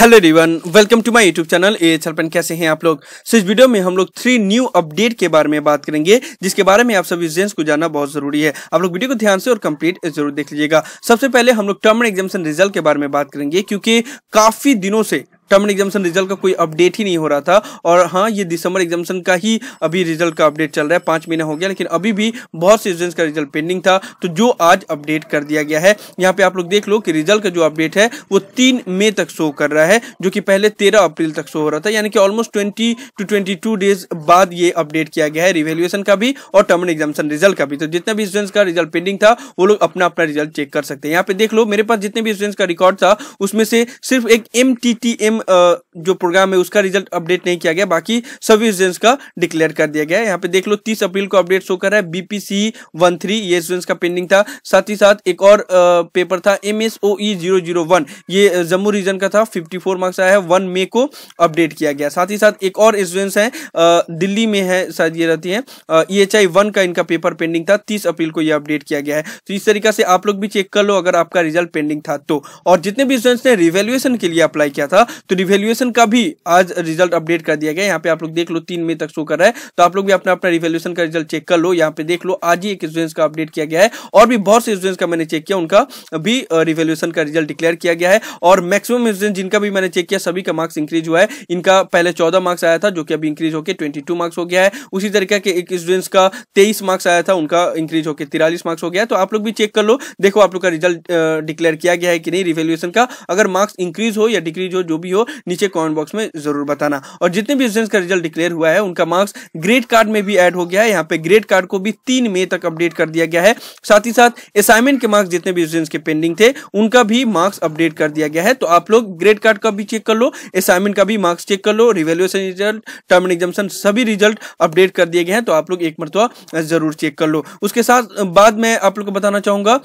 hello रिवन welcome to my YouTube channel ए एच कैसे हैं आप लोग सो इस वीडियो में हम लोग थ्री न्यू अपडेट के बारे में बात करेंगे जिसके बारे में आप सभी जेंट्स को जानना बहुत जरूरी है आप लोग वीडियो को ध्यान से और कंप्लीट जरूर देख लीजिएगा सबसे पहले हम लोग टर्म एग्जामेशन रिजल्ट के बारे में बात करेंगे क्योंकि काफी दिनों से टर्म एग्जामेशन रिजल्ट का कोई अपडेट ही नहीं हो रहा था और हाँ ये दिसंबर एग्जामेशन का ही अभी रिजल्ट का अपडेट चल रहा है पाँच महीना हो गया लेकिन अभी भी बहुत से स्टूडेंट्स का रिजल्ट पेंडिंग था तो जो आज अपडेट कर दिया गया है यहाँ पे आप लोग देख लो कि रिजल्ट का जो अपडेट है वो तीन मई तक शो कर रहा है जो कि पहले तेरह अप्रैल तक शो हो रहा था यानी कि almost twenty two twenty two days बाद ये अपडेट किया गया है रिवेल्युएशन का भी और टर्म एग्जामेशन रिजल्ट का भी तो जितना भी स्टूडेंट्स का रिजल्ट पेंडिंग था वो लोग अपना अपना रिजल्ट चेक कर सकते हैं यहाँ पे देख लो मेरे पास जितने भी स्टूडेंट्स का रिकॉर्ड था उसमें से सिर्फ एक एम टी टी एम जो प्रोग्राम है उसका रिजल्ट अपडेट नहीं किया गया बाकी सभी स्टूडेंट्स का डिक्लेयर कर दिया गया यहाँ पे देख लो तीस अप्रैल को अपडेट शो कर रहा है बीपीसी वन थ्री ये स्टूडेंट्स का पेंडिंग था साथ ही साथ एक और पेपर था M S O E zero zero one ये जम्मू रीजन का था फिफ्टी फोर मार्क्स आया है वन मे को अपडेट किया गया साथ ही साथ एक और स्टूडेंट्स है दिल्ली में है शायद ये रहती है ई एच आई वन का इनका पेपर पेंडिंग था तीस अप्रैल को यह अपडेट किया गया है तो इस तरीका से आप लोग भी चेक कर लो अगर आपका रिजल्ट पेंडिंग था तो और जितने भी स्टूडेंट्स ने रिवेल्युएशन के लिए अप्लाई किया था तो रिवेल्युएशन का भी आज रिजल्ट अपडेट कर दिया गया यहाँ पे आप लोग देख लो तीन मई तक शो कर रहा है तो आप लोग भी अपना अपना रिवेल्युएशन का रिजल्ट चेक कर लो यहाँ पे देख लो आज ही एक स्टूडेंट्स का अपडेट किया गया है और भी बहुत से स्टूडेंट्स का मैंने चेक किया उनका भी रिवेल्युएशन का रिजल्ट डिक्लेयर किया गया है और मैक्सिमम स्टूडेंट जिनका भी मैंने चेक किया सभी का मार्क्स इंक्रीज हुआ है इनका पहले चौदह मार्क्स आया था जो कि अभी इंक्रीज होकर ट्वेंटी मार्क्स हो गया है उसी तरीके के एक स्टूडेंट्स का तेईस मार्क्स आया था उनका इंक्रीज होकर तिरालीस मार्क्स हो गया तो आप लोग भी चेक कर लो देखो आप लोग का रिजल्ट डिक्लेयर किया गया है कि नहीं रिवेल्युएशन का अगर मार्क्स इंक्रीज हो या डिक्रीज हो जो भी हो हो नीचे कॉमेंट बॉक्स में जरूर बताना और जितने भी स्टूडेंट्स का रिजल्ट डिक्लेयर हुआ है उनका मार्क्स ग्रेड कार्ड में भी एड हो गया है यहाँ पे ग्रेड कार्ड को भी तीन मई तक अपडेट कर दिया गया है साथ ही साथ असाइनमेंट के मार्क्स जितने भी स्टूडेंट्स के पेंडिंग थे उनका भी मार्क्स अपडेट कर दिया गया है तो आप लोग ग्रेड कार्ड का भी चेक कर लो असाइनमेंट का भी मार्क्स चेक कर लो रिवेल्यूशन रिजल्ट टर्म एग्जामेशन सभी रिजल्ट अपडेट कर दिए गए हैं तो आप लोग एक मरतवा जरूर चेक कर लो उसके साथ बाद में आप लोग को बताना चाहूंगा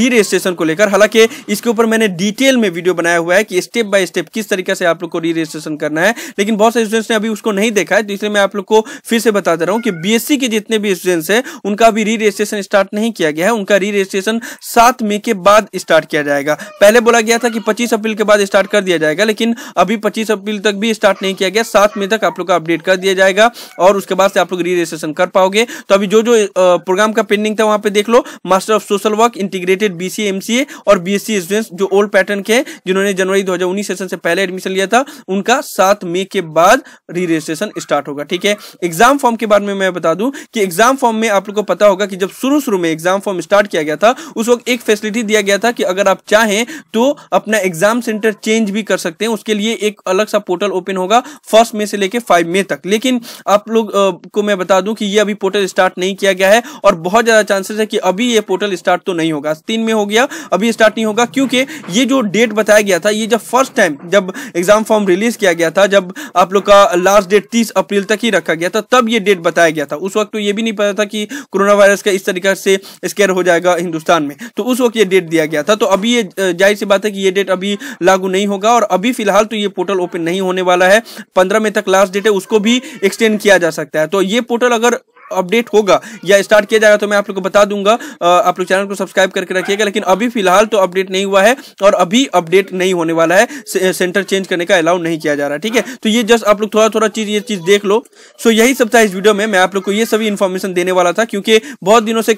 री रजिस्ट्रेशन को लेकर हालांकि इसके ऊपर मैंने डिटेल में वीडियो बनाया हुआ है कि स्टेप बाय स्टेप किस तरीके तरीके से आप लोग को री रजिस्ट्रेशन करना है लेकिन बहुत सारे स्टूडेंट्स ने अभी उसको नहीं देखा है तो इसलिए मैं आप लोग को फिर से बता दे रहा हूँ कि बी के जितने भी स्टूडेंट्स हैं उनका अभी री रजिस्ट्रेशन स्टार्ट नहीं किया गया है उनका री रजिस्ट्रेशन सात मई के बाद स्टार्ट किया जाएगा पहले बोला गया था कि पच्चीस अप्रैल के बाद स्टार्ट कर दिया जाएगा लेकिन अभी पच्चीस अप्रैल तक भी स्टार्ट नहीं किया गया सात मई तक आप लोग का अपडेट कर दिया जाएगा और उसके बाद से आप लोग री रजिस्ट्रेशन कर पाओगे तो अभी जो जो प्रोग्राम का पेंडिंग था वहाँ पे देख लो master of social work integrated BCA MCA और बी बीएससी स्टूडेंट्स जो ओल्ड पैटर्न के जिन्होंने जनवरी 2019 सेशन से पहले एडमिशन एडमिशन लिया था उनका सात मई के बाद री रजिस्ट्रेशन स्टार्ट होगा ठीक है एग्जाम फॉर्म के बारे में मैं बता दूं कि एग्जाम फॉर्म में आप लोग को पता होगा कि जब शुरू शुरू में एग्जाम फॉर्म स्टार्ट किया गया था उस वक्त एक फैसिलिटी दिया गया था कि अगर आप चाहें तो अपना एग्जाम सेंटर चेंज भी कर सकते हैं उसके लिए एक अलग सा पोर्टल ओपन होगा फर्स्ट मे से लेकर फाइव मे तक लेकिन आप लोग को मैं बता दूं कि ये अभी पोर्टल स्टार्ट नहीं किया गया है और बहुत ज्यादा चांसेस है कि अभी ये पोर्टल स्टार्ट तो नहीं होगा तीन में हो गया अभी स्टार्ट नहीं होगा क्योंकि ये जो डेट बताया गया था ये जब फर्स्ट टाइम जब एग्जाम फॉर्म रिलीज किया गया था जब आप लोग का लास्ट डेट तीस अप्रैल तक ही रखा गया था तब ये डेट बताया गया था उस वक्त तो ये भी नहीं पता था कि कोरोना वायरस का इस तरीके से स्केयर हो जाएगा हिंदुस्तान में तो उस वक्त ये डेट दिया गया था तो अभी ये जाहिर सी बात है कि ये डेट अभी लागू नहीं होगा और अभी फिलहाल तो ये पोर्टल ओपन नहीं होने वाला है पंद्रह मई तक लास्ट डेट है उसको भी एक्सटेंड किया जा सकता है तो ये पोर्टल अगर अपडेट होगा या स्टार्ट किया जाएगा तो मैं आप लोग को बता दूंगा आप लोग चैनल को सब्सक्राइब करके रखिएगा लेकिन अभी फिलहाल तो अपडेट नहीं हुआ है और अभी अपडेट नहीं होने वाला है सेंटर चेंज करने का अलाउ नहीं किया जा रहा ठीक है तो ये जस्ट आप लोग थोड़ा थोड़ा चीज ये चीज देख लो सो यही सब था इस वीडियो में मैं आप लोग को ये सभी इन्फॉर्मेशन देने वाला था क्योंकि बहुत दिनों से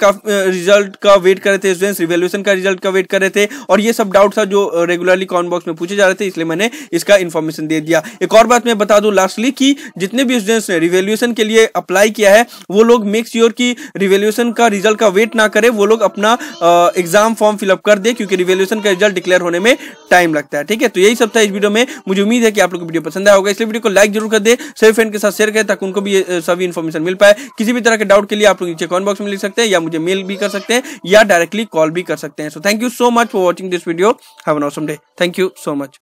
रिजल्ट का वेट कर रहे थे स्टूडेंट्स रिवेल्यूशन का रिजल्ट का वेट कर रहे थे और ये सब डाउट था जो रेगुलरली कॉन बॉक्स में पूछे जा रहे थे इसलिए मैंने इसका इन्फॉर्मेशन दे दिया एक और बात मैं बता दूं लास्टली कि जितने भी स्टूडेंट्स ने रिवेल्यूशन के लिए अप्लाई किया है वो लोग मेक श्योर की रिवेल्यूशन का रिजल्ट का वेट ना करे वो लोग अपना एग्जाम फॉर्म फिलअप कर दे क्योंकि रिवेल्यूशन का रिजल्ट डिक्लेयर होने में टाइम लगता है ठीक है तो यही सब था इस वीडियो में मुझे उम्मीद है कि आप लोग को वीडियो पसंद आया होगा इसलिए वीडियो को लाइक जरूर कर दे सभी फ्रेंड के साथ शेयर करें ताकि उनको भी सभी इन्फॉर्मेशन मिल पाए किसी भी तरह के डाउट के लिए आप लोग नीचे कॉमेंट बॉक्स में लिख सकते हैं या मुझे मेल भी कर सकते हैं या डायरेक्टली कॉल भी कर सकते हैं so thank you so much for watching this video have an awesome day thank you so much